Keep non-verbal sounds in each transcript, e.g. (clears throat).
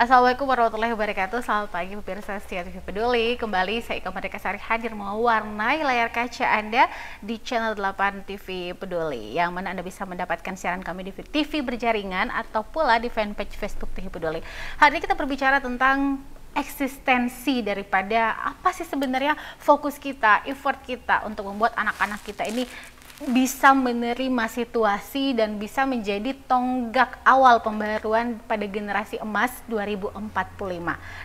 Assalamualaikum warahmatullahi wabarakatuh Selamat pagi pemirsa setia TV Peduli Kembali saya Ika Merdeka Sari hadir mewarnai layar kaca Anda di channel 8 TV Peduli Yang mana Anda bisa mendapatkan siaran kami di TV berjaringan Atau pula di fanpage Facebook TV Peduli Hari ini kita berbicara tentang eksistensi daripada apa sih sebenarnya fokus kita, effort kita untuk membuat anak-anak kita ini bisa menerima situasi dan bisa menjadi tonggak awal pembaruan pada generasi emas 2045.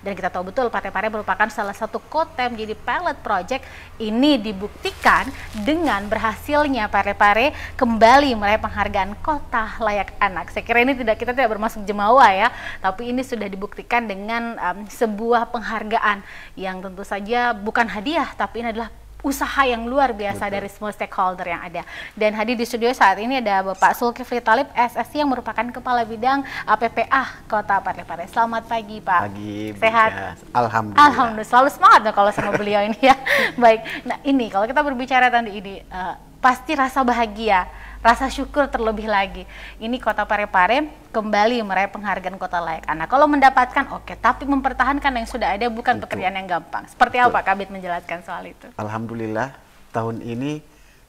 Dan kita tahu betul partai-partai merupakan salah satu kota yang menjadi pilot project ini dibuktikan dengan berhasilnya partai-partai kembali meraih penghargaan kota layak anak. Saya kira ini tidak kita tidak bermaksud jemawa ya, tapi ini sudah dibuktikan dengan um, sebuah penghargaan yang tentu saja bukan hadiah tapi ini adalah usaha yang luar biasa Betul. dari semua stakeholder yang ada. Dan hadir di studio saat ini ada Bapak Sulkifli Talib, SSI yang merupakan Kepala Bidang PPA Kota Parepare. Selamat pagi Pak. Pagi. Sehat. Ya. Alhamdulillah. Alhamdulillah. Selalu semangat ya kalau sama beliau ini ya. (laughs) Baik. Nah ini kalau kita berbicara tadi ini uh, pasti rasa bahagia rasa syukur terlebih lagi. Ini Kota Parepare kembali meraih penghargaan Kota Layak Anak. Kalau mendapatkan oke, okay, tapi mempertahankan yang sudah ada bukan Betul. pekerjaan yang gampang. Seperti Betul. apa Kabit menjelaskan soal itu? Alhamdulillah tahun ini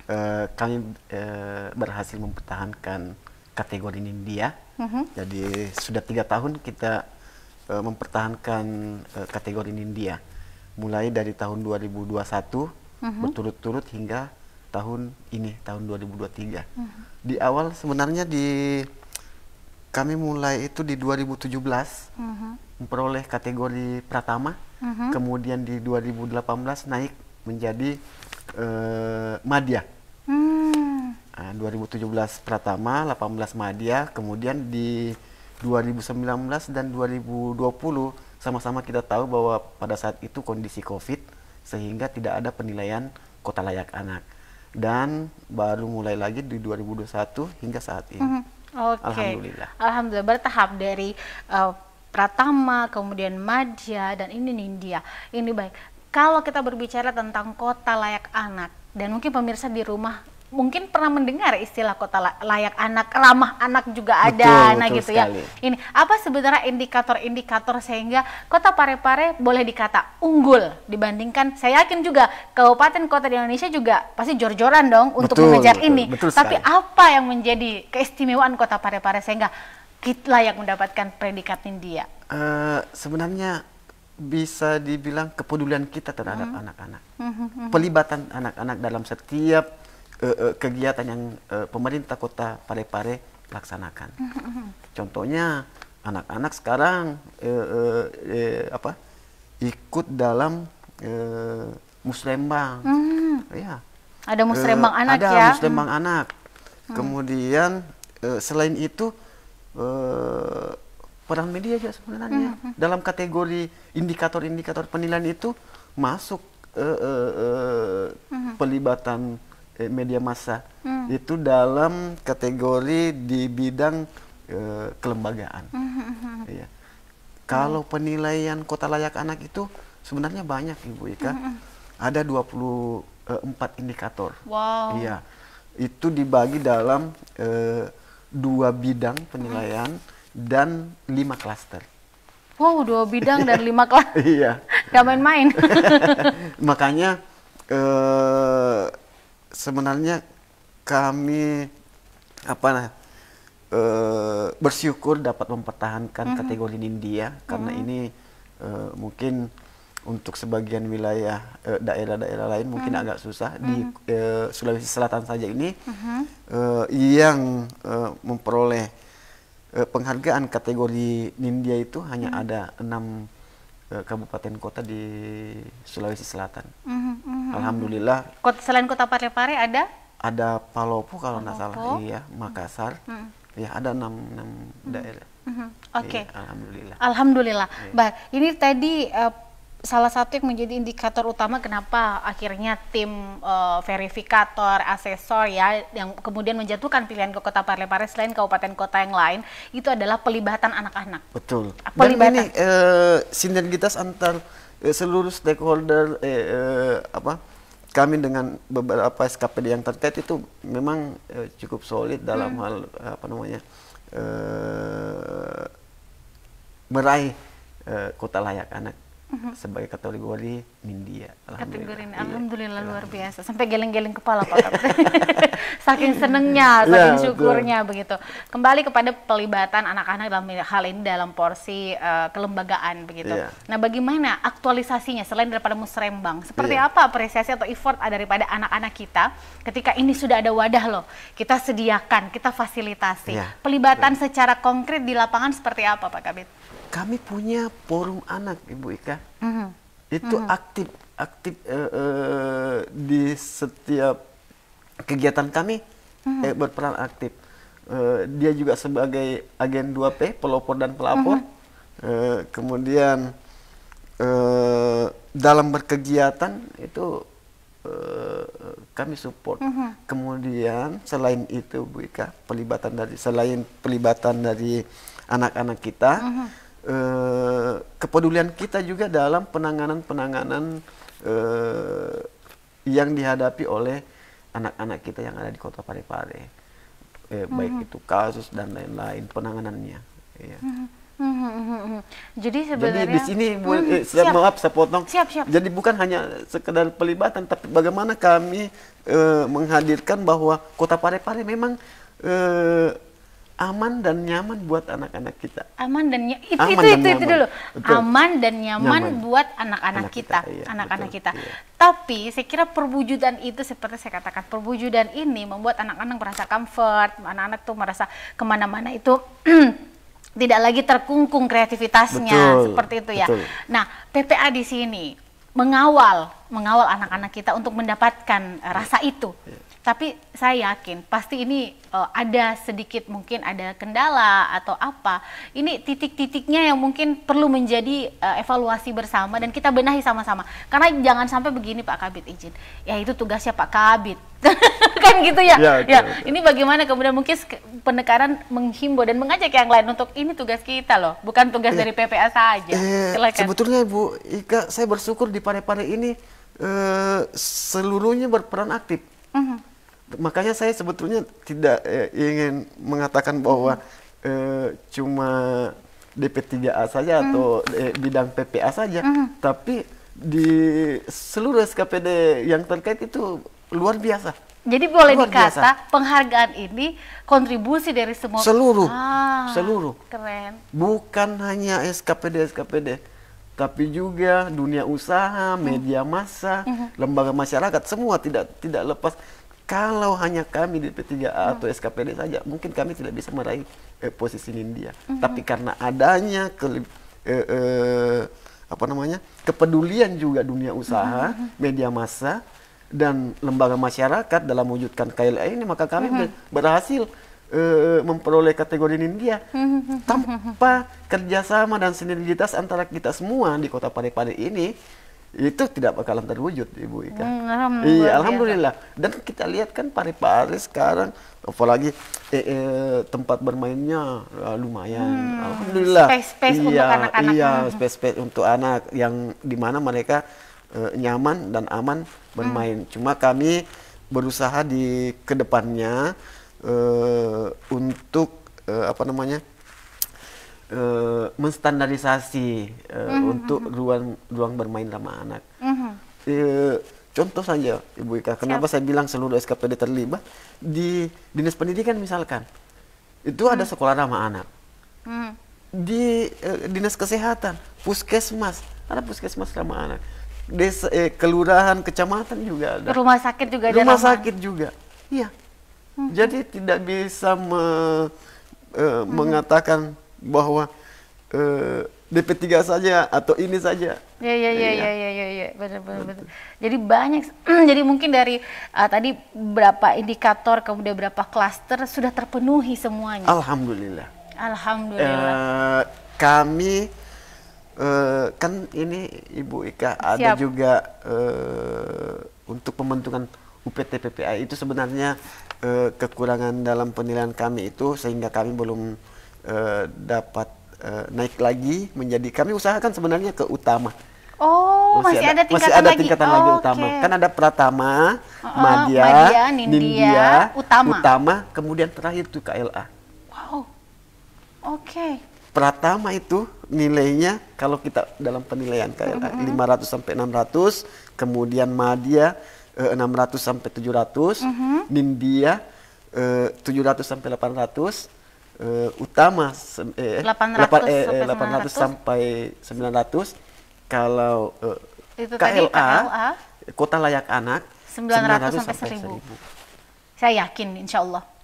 eh, kami eh, berhasil mempertahankan kategori India. Mm -hmm. Jadi sudah tiga tahun kita eh, mempertahankan eh, kategori India. Mulai dari tahun 2021 mm -hmm. berturut-turut hingga tahun ini tahun 2023. Hmm. Di awal sebenarnya di kami mulai itu di 2017 hmm. memperoleh kategori pratama, hmm. kemudian di 2018 naik menjadi uh, madya. mm. Nah, 2017 pratama, 18 madya, kemudian di 2019 dan 2020 sama-sama kita tahu bahwa pada saat itu kondisi COVID sehingga tidak ada penilaian kota layak anak dan baru mulai lagi di 2021 hingga saat ini. Mm -hmm. Okay. Alhamdulillah. Alhamdulillah bertahap dari uh, Pratama, kemudian Madya dan ini Nindya. Ini baik. Kalau kita berbicara tentang kota layak anak dan mungkin pemirsa di rumah mungkin pernah mendengar istilah kota layak anak, ramah anak juga ada, betul, nah betul gitu ya. sekali. ya. Ini apa sebenarnya indikator-indikator sehingga kota Parepare boleh dikata unggul dibandingkan saya yakin juga kabupaten kota di Indonesia juga pasti jor-joran dong untuk mengejar betul, ini. Betul Tapi apa yang menjadi keistimewaan kota Parepare sehingga kita layak mendapatkan predikat India? Uh, sebenarnya bisa dibilang kepedulian kita terhadap hmm. anak-anak, mm -hmm. mm -hmm. pelibatan anak-anak dalam setiap uh, uh, kegiatan yang uh, pemerintah kota Parepare laksanakan. (laughs) Contohnya anak-anak sekarang uh, uh, uh, apa ikut dalam uh, muslembang. Hmm. Ya. Ada muslembang uh, anak ada ya. Ada muslembang hmm. anak. Hmm. Kemudian uh, selain itu uh, peran media juga sebenarnya hmm, hmm. dalam kategori indikator-indikator penilaian itu masuk uh, uh, uh, hmm. pelibatan eh, media massa hmm. itu dalam kategori di bidang eh, kelembagaan. Hmm, hmm, hmm, iya. Kalau penilaian kota layak anak itu sebenarnya banyak Ibu Ika. Hmm. Ada 24 indikator. Wow. Iya. Itu dibagi dalam eh, dua bidang penilaian dan lima klaster. Wow, dua bidang dan lima klaster. (laughs) Iya. Gak main-main. (laughs) Makanya eh sebenarnya kami apa nah e, bersyukur dapat mempertahankan mm -hmm. kategori India karena mm -hmm. ini e, mungkin untuk sebagian wilayah eh, daerah-daerah lain mungkin mm -hmm. agak susah mm -hmm. di e, Sulawesi Selatan saja ini mm -hmm. e, yang e, memperoleh e, penghargaan kategori India itu hanya mm -hmm. ada enam e, kabupaten kota di Sulawesi Selatan. Mm -hmm alhamdulillah kota selain kota Parepare ada ada Palopo kalau nggak salah iya Makassar hmm. ya ada enam enam hmm. daerah hmm. Iya, oke okay. alhamdulillah alhamdulillah Ya. baik ini tadi uh, salah satu yang menjadi indikator utama kenapa akhirnya tim uh, verifikator, asesor ya yang kemudian menjatuhkan pilihan ke Kota Parepare selain kabupaten kota yang lain itu adalah pelibatan anak-anak. Betul. Pelibatan. Dan ini uh, sinergitas antar eh, seluruh stakeholder eh, eh, apa kami dengan beberapa SKPD yang terkait itu memang eh, cukup solid dalam hmm. hal apa namanya eh, meraih eh, kota layak anak -hmm. sebagai kategori India. Kategori ini alhamdulillah iya. luar biasa. Sampai geleng-geleng kepala Pak (laughs) Saking senengnya, iya, saking syukurnya betul. begitu. Kembali kepada pelibatan anak-anak dalam hal ini dalam porsi uh, kelembagaan begitu. Ya. Nah, bagaimana aktualisasinya selain daripada musrembang? Seperti ya. apa apresiasi atau effort daripada anak-anak kita ketika ini sudah ada wadah loh. Kita sediakan, kita fasilitasi. Iya. Pelibatan iya. secara konkret di lapangan seperti apa Pak Kabit? kami punya forum anak Ibu Ika. Mm -hmm. Itu mm -hmm. aktif aktif uh, uh, di setiap kegiatan kami mm -hmm. eh, berperan aktif. Uh, dia juga sebagai agen 2P, pelopor dan pelapor. Mm -hmm. uh, kemudian uh, dalam berkegiatan itu kami support. Mm -hmm. Kemudian selain itu Bu Ika, pelibatan dari selain pelibatan dari anak-anak kita. Mm -hmm Eh, kepedulian kita juga dalam penanganan-penanganan eh, yang dihadapi oleh anak-anak kita yang ada di kota Parepare. Eh, -hmm. baik itu kasus dan lain-lain penanganannya. Ya. Jadi sebenarnya Jadi di sini saya eh, siap. maaf saya potong. Siap, siap. Jadi bukan hanya sekedar pelibatan tapi bagaimana kami eh, menghadirkan bahwa Kota Parepare memang eh, aman dan nyaman buat anak-anak kita. Aman dan ny- itu, aman itu, dan itu, nyaman. itu dulu. Betul. Aman dan nyaman, nyaman. buat anak-anak kita, anak-anak kita. Iya, kita. Iya. Tapi saya kira perwujudan itu seperti saya katakan, perwujudan ini membuat anak-anak merasa comfort, anak-anak tuh merasa kemana-mana itu (clears throat) tidak lagi terkungkung kreativitasnya betul, seperti itu ya. Betul. Nah, PPA di sini mengawal, mengawal anak-anak kita untuk mendapatkan rasa iya, itu. Iya tapi saya yakin pasti ini uh, ada sedikit mungkin ada kendala atau apa. Ini titik-titiknya yang mungkin perlu menjadi uh, evaluasi bersama dan kita benahi sama-sama. Karena jangan sampai begini Pak Kabit izin. Ya itu tugasnya Pak Kabit. (laughs) kan gitu ya. Ya, okay, ya. Okay. ini bagaimana kemudian mungkin penekanan menghimbau dan mengajak yang lain untuk ini tugas kita loh, bukan tugas ya. dari PPA saja. Eh, Sebetulnya Bu Ika, saya bersyukur di pare-pare ini uh, seluruhnya berperan aktif. Mm -hmm makanya saya sebetulnya tidak eh, ingin mengatakan bahwa hmm. eh, cuma DP3A saja hmm. atau eh, bidang PPA saja, hmm. tapi di seluruh SKPD yang terkait itu luar biasa. Jadi boleh luar dikata biasa. penghargaan ini kontribusi dari semua seluruh ah, seluruh. Keren. Bukan hanya SKPD SKPD, tapi juga dunia usaha, media massa, hmm. lembaga masyarakat semua tidak tidak lepas kalau hanya kami di p 3 hmm. Ya. atau SKPD saja, mungkin kami tidak bisa meraih eh, posisi India. Hmm. Tapi karena adanya ke, eh, eh, apa namanya kepedulian juga dunia usaha, hmm. media massa dan lembaga masyarakat dalam mewujudkan KLA ini, maka kami hmm. berhasil eh, memperoleh kategori India mhm, mhm, tanpa kerjasama dan sinergitas antara kita semua di kota Parepare ini itu tidak bakalan terwujud Ibu Ika. Hmm, alhamdulillah. Iya, alhamdulillah. Dan kita lihat kan pari-pari sekarang apalagi eh, eh, tempat bermainnya ya, lumayan. Hmm, alhamdulillah. Space space iya, untuk anak-anak. Iya, space space untuk anak yang di mana mereka eh, nyaman dan aman bermain. Hmm. Cuma kami berusaha di kedepannya eh, untuk eh, apa namanya? uh, menstandarisasi uh, mm -hmm. untuk mhm. ruang ruang bermain sama anak. Mm -hmm. uh, contoh saja Ibu Ika, kenapa Siap. saya bilang seluruh SKPD terlibat di dinas pendidikan misalkan itu mm. ada mhm. sekolah ramah anak. Mm. Di uh, dinas kesehatan, puskesmas, ada puskesmas ramah anak. Desa eh, kelurahan, kecamatan juga ada. Rumah sakit juga ada. Rumah sakit juga. Iya. Mm -hmm. Jadi tidak bisa me, uh, mm -hmm. mengatakan bahwa e, eh, DP3 saja atau ini saja. Ya ya ya iya. ya ya ya, ya. benar benar benar. Jadi banyak (clears throat) jadi mungkin dari uh, tadi berapa indikator kemudian berapa klaster sudah terpenuhi semuanya. Alhamdulillah. Alhamdulillah. Uh, kami uh, kan ini Ibu Ika Siap. ada juga uh, untuk pembentukan UPT PPI itu sebenarnya uh, kekurangan dalam penilaian kami itu sehingga kami belum Eh, dapat uh, naik lagi menjadi kami usahakan sebenarnya ke utama. Oh, masih, masih ada, ada tingkatan masih ada lagi. tingkatan lagi, lagi oh, utama. Okay. Kan ada pratama, uh, uh, madya, madya nindya, nindya, utama. utama, kemudian terakhir itu KLA. Wow. Oke. Okay. Pratama itu nilainya kalau kita dalam penilaian KLA mm -hmm. 500 sampai 600, kemudian madya eh, 600 sampai 700, mm -hmm. nindya eh, 700 sampai 800, uh, utama eh, 800, 800, eh, 800 eh, eh, sampai 900 kalau uh, itu KLA, tadi, KLA kota layak anak 900, 900 sampai, sampai 1000. 1000. Saya yakin insya Allah.